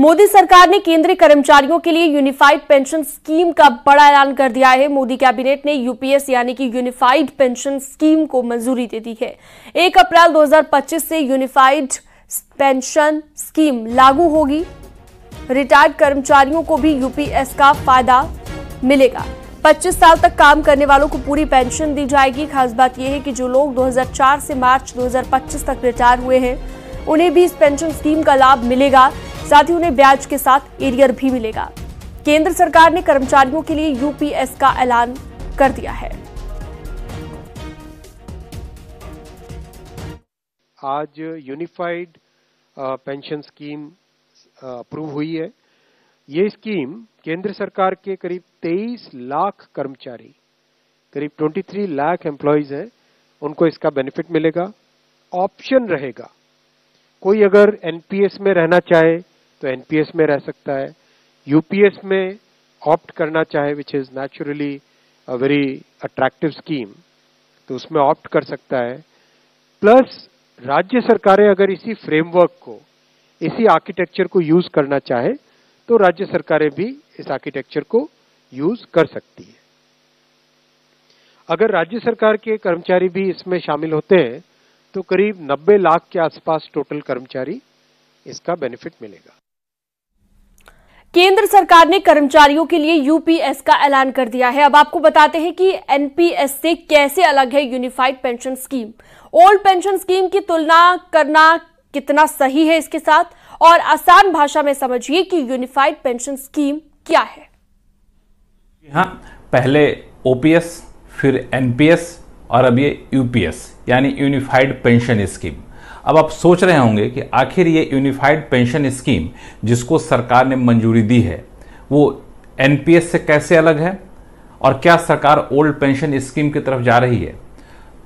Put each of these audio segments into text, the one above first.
मोदी सरकार ने केंद्रीय कर्मचारियों के लिए यूनिफाइड पेंशन स्कीम का बड़ा ऐलान कर दिया है मोदी कैबिनेट ने यूपीएस यानी कि यूनिफाइड पेंशन स्कीम को मंजूरी दे दी है एक अप्रैल 2025 से यूनिफाइड पेंशन स्कीम लागू होगी रिटायर्ड कर्मचारियों को भी यूपीएस का फायदा मिलेगा 25 साल तक काम करने वालों को पूरी पेंशन दी जाएगी खास बात यह है कि जो लोग 2004 से मार्च 2025 तक रिटायर हुए हैं उन्हें भी इस पेंशन स्कीम का लाभ मिलेगा साथ ही उन्हें ब्याज के साथ एरियर भी मिलेगा केंद्र सरकार ने कर्मचारियों के लिए यूपीएस का ऐलान कर दिया है आज यूनिफाइड पेंशन स्कीम अप्रूव हुई है ये स्कीम केंद्र सरकार के करीब 23 लाख कर्मचारी करीब 23 लाख एम्प्लॉयज हैं उनको इसका बेनिफिट मिलेगा ऑप्शन रहेगा कोई अगर एनपीएस में रहना चाहे तो एनपीएस में रह सकता है यूपीएस में ऑप्ट करना चाहे which is naturally a very attractive scheme तो उसमें ऑप्ट कर सकता है प्लस राज्य सरकारें अगर इसी फ्रेमवर्क को इसी आर्किटेक्चर को यूज करना चाहे तो राज्य सरकारें भी इस आर्किटेक्चर को यूज कर सकती है अगर राज्य सरकार के कर्मचारी भी इसमें शामिल होते हैं तो करीब 90 लाख के आसपास टोटल कर्मचारी इसका बेनिफिट मिलेगा केंद्र सरकार ने कर्मचारियों के लिए यूपीएस का ऐलान कर दिया है अब आपको बताते हैं कि एनपीएस से कैसे अलग है unified pension scheme old pension scheme की तुलना करना कितना सही है इसके साथ और आसान भाषा में समझिए कि यूनिफाइड पेंशन स्कीम क्या है हाँ पहले ओपीएस फिर एनपीएस और अब ये यूपीएस यानी यूनिफाइड पेंशन स्कीम अब आप सोच रहे होंगे कि आखिर ये यूनिफाइड पेंशन स्कीम जिसको सरकार ने मंजूरी दी है वो एनपीएस से कैसे अलग है और क्या सरकार ओल्ड पेंशन स्कीम की तरफ जा रही है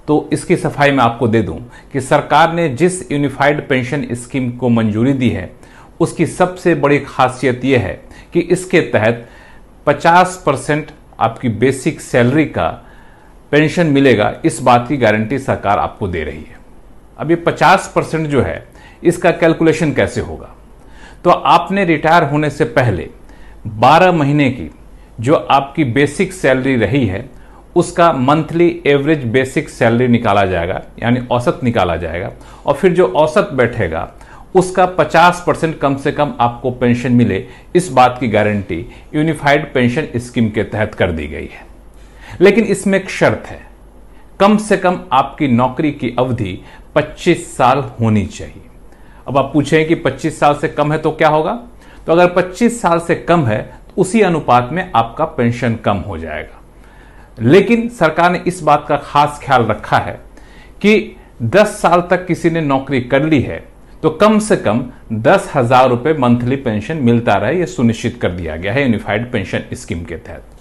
तो इसकी सफाई मैं आपको दे दूं कि सरकार ने जिस यूनिफाइड पेंशन स्कीम को मंजूरी दी है उसकी सबसे बड़ी खासियत यह है कि इसके तहत 50 परसेंट आपकी बेसिक सैलरी का पेंशन मिलेगा इस बात की गारंटी सरकार आपको दे रही है अब ये 50 परसेंट जो है इसका कैलकुलेशन कैसे होगा तो आपने रिटायर होने से पहले 12 महीने की जो आपकी बेसिक सैलरी रही है उसका मंथली एवरेज बेसिक सैलरी निकाला जाएगा यानी औसत निकाला जाएगा और फिर जो औसत बैठेगा उसका 50 परसेंट कम से कम आपको पेंशन मिले इस बात की गारंटी यूनिफाइड पेंशन स्कीम के तहत कर दी गई है लेकिन इसमें एक शर्त है कम से कम आपकी नौकरी की अवधि 25 साल होनी चाहिए अब आप पूछें कि 25 साल से कम है तो क्या होगा तो अगर 25 साल से कम है तो उसी अनुपात में आपका पेंशन कम हो जाएगा लेकिन सरकार ने इस बात का खास ख्याल रखा है कि 10 साल तक किसी ने नौकरी कर ली है तो कम से कम दस हजार रुपये मंथली पेंशन मिलता रहे यह सुनिश्चित कर दिया गया है यूनिफाइड पेंशन स्कीम के तहत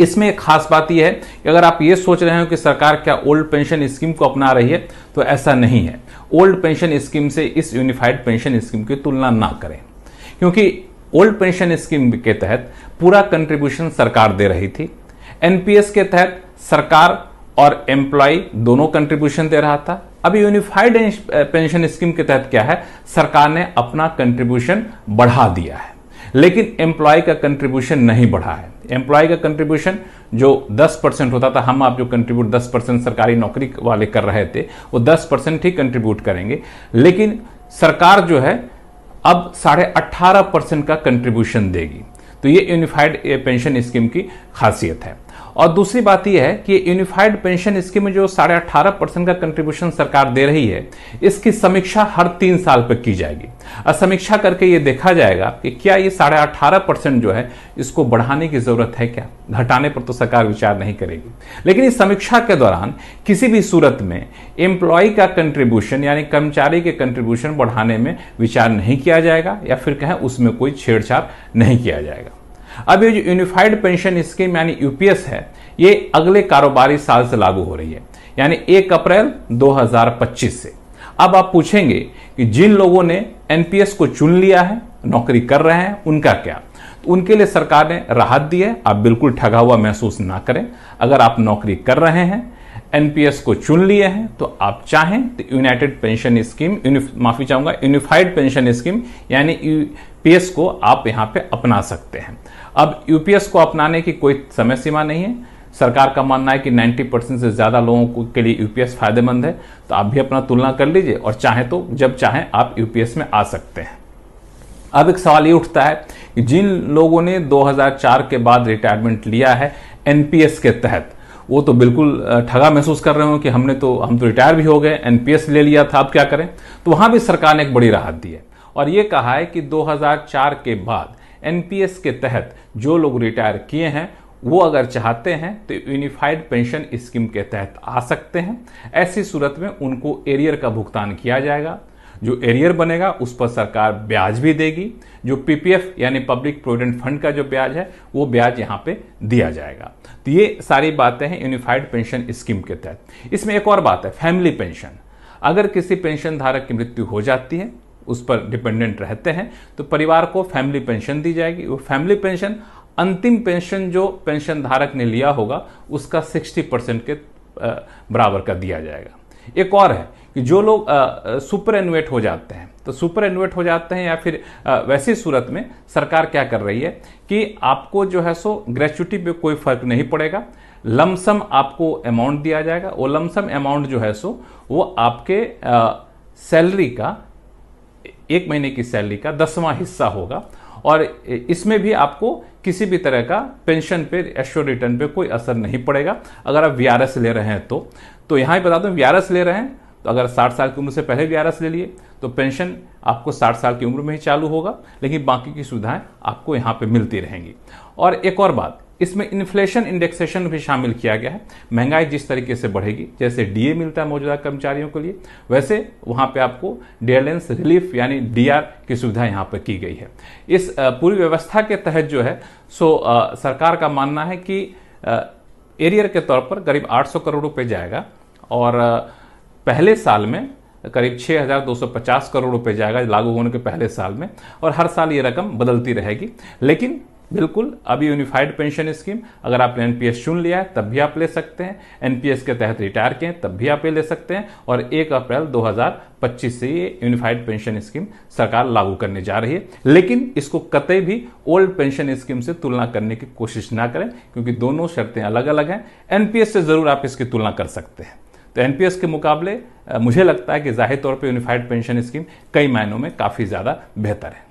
इसमें एक खास बात यह है कि अगर आप ये सोच रहे हो कि सरकार क्या ओल्ड पेंशन स्कीम को अपना रही है तो ऐसा नहीं है ओल्ड पेंशन स्कीम से इस यूनिफाइड पेंशन स्कीम की तुलना ना करें क्योंकि ओल्ड पेंशन स्कीम के तहत पूरा कंट्रीब्यूशन सरकार दे रही थी एनपीएस के तहत सरकार और एम्प्लॉय दोनों कंट्रीब्यूशन दे रहा था अभी यूनिफाइड पेंशन स्कीम के तहत क्या है सरकार ने अपना कंट्रीब्यूशन बढ़ा दिया है लेकिन एम्प्लॉय का कंट्रीब्यूशन नहीं बढ़ा है एम्प्लॉय का कंट्रीब्यूशन जो 10 परसेंट होता था हम आप जो कंट्रीब्यूट 10 परसेंट सरकारी नौकरी वाले कर रहे थे वो 10 परसेंट ही कंट्रीब्यूट करेंगे लेकिन सरकार जो है अब साढ़े अट्ठारह परसेंट का कंट्रीब्यूशन देगी तो ये यूनिफाइड पेंशन स्कीम की खासियत है और दूसरी बात यह है कि यूनिफाइड पेंशन स्कीम में जो साढ़े अट्ठारह परसेंट का कंट्रीब्यूशन सरकार दे रही है इसकी समीक्षा हर तीन साल पर की जाएगी और समीक्षा करके ये देखा जाएगा कि क्या ये साढ़े अठारह परसेंट जो है इसको बढ़ाने की जरूरत है क्या घटाने पर तो सरकार विचार नहीं करेगी लेकिन इस समीक्षा के दौरान किसी भी सूरत में एम्प्लॉय का कंट्रीब्यूशन यानी कर्मचारी के कंट्रीब्यूशन बढ़ाने में विचार नहीं किया जाएगा या फिर कहें उसमें कोई छेड़छाड़ नहीं किया जाएगा अब ये जो यूनिफाइड पेंशन स्कीम यानी यूपीएस है ये अगले कारोबारी साल से लागू हो रही है यानी एक अप्रैल 2025 से अब आप पूछेंगे कि जिन लोगों ने एनपीएस को चुन लिया है नौकरी कर रहे हैं उनका क्या तो उनके लिए सरकार ने राहत दी है आप बिल्कुल ठगा हुआ महसूस ना करें अगर आप नौकरी कर रहे हैं एनपीएस को चुन लिए हैं तो आप चाहें तो यूनाइटेड पेंशन स्कीम माफी चाहूंगा यूनिफाइड पेंशन स्कीम यानी यूपीएस को आप यहाँ पे अपना सकते हैं अब यूपीएस को अपनाने की कोई समय सीमा नहीं है सरकार का मानना है कि 90 परसेंट से ज़्यादा लोगों के लिए यूपीएस फायदेमंद है तो आप भी अपना तुलना कर लीजिए और चाहे तो जब चाहें आप यूपीएस में आ सकते हैं अब एक सवाल ये उठता है कि जिन लोगों ने 2004 के बाद रिटायरमेंट लिया है एनपीएस के तहत वो तो बिल्कुल ठगा महसूस कर रहे हो कि हमने तो हम तो रिटायर भी हो गए एनपीएस ले लिया था अब क्या करें तो वहां भी सरकार ने एक बड़ी राहत दी है और ये कहा है कि 2004 के बाद एनपीएस के तहत जो लोग रिटायर किए हैं वो अगर चाहते हैं तो यूनिफाइड पेंशन स्कीम के तहत आ सकते हैं ऐसी सूरत में उनको एरियर का भुगतान किया जाएगा जो एरियर बनेगा उस पर सरकार ब्याज भी देगी जो पीपीएफ यानी पब्लिक प्रोविडेंट फंड का जो ब्याज है वो ब्याज यहाँ पे दिया जाएगा तो ये सारी बातें हैं यूनिफाइड पेंशन स्कीम के तहत इसमें एक और बात है फैमिली पेंशन अगर किसी पेंशन धारक की मृत्यु हो जाती है उस पर डिपेंडेंट रहते हैं तो परिवार को फैमिली पेंशन दी जाएगी वो फैमिली पेंशन अंतिम पेंशन जो पेंशन धारक ने लिया होगा उसका 60 परसेंट के बराबर का दिया जाएगा एक और है कि जो लोग सुपर एनुएट हो जाते हैं तो सुपर एनुएट हो जाते हैं या फिर वैसी सूरत में सरकार क्या कर रही है कि आपको जो है सो ग्रेचुटी पे कोई फर्क नहीं पड़ेगा लमसम आपको अमाउंट दिया जाएगा वो लमसम अमाउंट जो है सो वो आपके सैलरी का एक महीने की सैलरी का दसवां हिस्सा होगा और इसमें भी आपको किसी भी तरह का पेंशन पे एश्योर रिटर्न पे कोई असर नहीं पड़ेगा अगर आप वी ले रहे हैं तो तो यहाँ ही बता दूँ वी ले रहे हैं तो अगर 60 साल की उम्र से पहले वी ले लिए तो पेंशन आपको 60 साल की उम्र में ही चालू होगा लेकिन बाकी की सुविधाएं आपको यहाँ पे मिलती रहेंगी और एक और बात इसमें इन्फ्लेशन इंडेक्सेशन भी शामिल किया गया है महंगाई जिस तरीके से बढ़ेगी जैसे डीए मिलता है मौजूदा कर्मचारियों के लिए वैसे वहां पे आपको डेलेंस रिलीफ यानी डीआर की सुविधा यहां पर की गई है इस पूरी व्यवस्था के तहत जो है सो सरकार का मानना है कि एरियर के तौर पर करीब 800 करोड़ रुपए जाएगा और पहले साल में करीब 6,250 करोड़ रुपए जाएगा लागू होने के पहले साल में और हर साल ये रकम बदलती रहेगी लेकिन बिल्कुल अभी यूनिफाइड पेंशन स्कीम अगर आपने एनपीएस चुन लिया है तब भी आप ले सकते हैं एनपीएस के तहत रिटायर के तब भी आप ये ले सकते हैं और 1 अप्रैल 2025 से ये यूनिफाइड पेंशन स्कीम सरकार लागू करने जा रही है लेकिन इसको कतई भी ओल्ड पेंशन स्कीम से तुलना करने की कोशिश ना करें क्योंकि दोनों शर्तें अलग अलग हैं एनपीएस से ज़रूर आप इसकी तुलना कर सकते हैं तो एनपीएस के मुकाबले मुझे लगता है कि जाहिर तौर पर यूनिफाइड पेंशन स्कीम कई मायनों में काफ़ी ज़्यादा बेहतर है